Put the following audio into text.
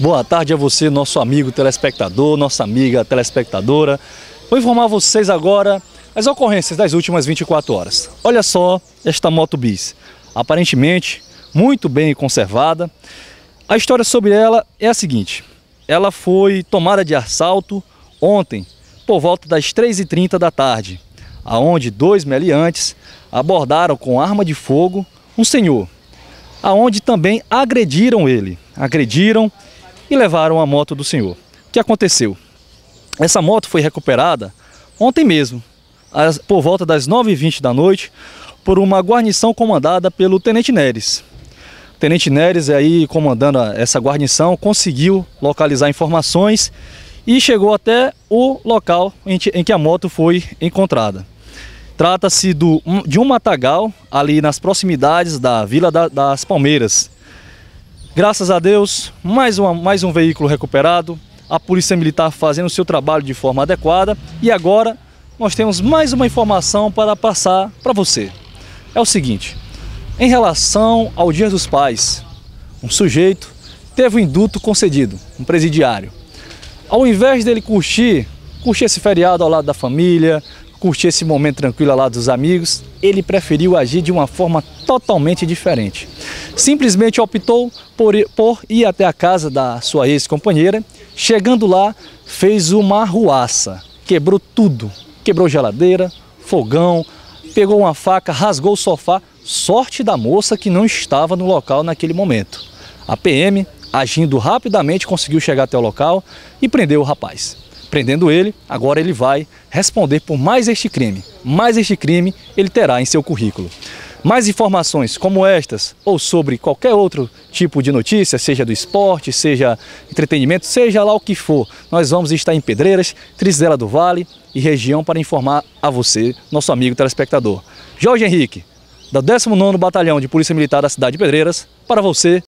Boa tarde a você, nosso amigo telespectador, nossa amiga telespectadora. Vou informar vocês agora as ocorrências das últimas 24 horas. Olha só esta moto bis, aparentemente muito bem conservada. A história sobre ela é a seguinte, ela foi tomada de assalto ontem, por volta das 3h30 da tarde, aonde dois meliantes abordaram com arma de fogo um senhor, aonde também agrediram ele, agrediram e levaram a moto do senhor. O que aconteceu? Essa moto foi recuperada ontem mesmo, por volta das 9h20 da noite, por uma guarnição comandada pelo Tenente Neres. O Tenente Neres, é aí comandando essa guarnição, conseguiu localizar informações e chegou até o local em que a moto foi encontrada. Trata-se de um matagal ali nas proximidades da Vila das Palmeiras. Graças a Deus, mais, uma, mais um veículo recuperado, a Polícia Militar fazendo o seu trabalho de forma adequada e agora nós temos mais uma informação para passar para você. É o seguinte, em relação ao Dia dos Pais, um sujeito teve um induto concedido, um presidiário. Ao invés dele curtir, curtir esse feriado ao lado da família, curtir esse momento tranquilo lá dos amigos, ele preferiu agir de uma forma totalmente diferente. Simplesmente optou por ir, por ir até a casa da sua ex-companheira. Chegando lá, fez uma arruaça, quebrou tudo. Quebrou geladeira, fogão, pegou uma faca, rasgou o sofá. Sorte da moça que não estava no local naquele momento. A PM, agindo rapidamente, conseguiu chegar até o local e prendeu o rapaz prendendo ele, agora ele vai responder por mais este crime. Mais este crime ele terá em seu currículo. Mais informações como estas ou sobre qualquer outro tipo de notícia, seja do esporte, seja entretenimento, seja lá o que for, nós vamos estar em Pedreiras, Trizela do Vale e região para informar a você, nosso amigo telespectador. Jorge Henrique, da 19º Batalhão de Polícia Militar da cidade de Pedreiras, para você,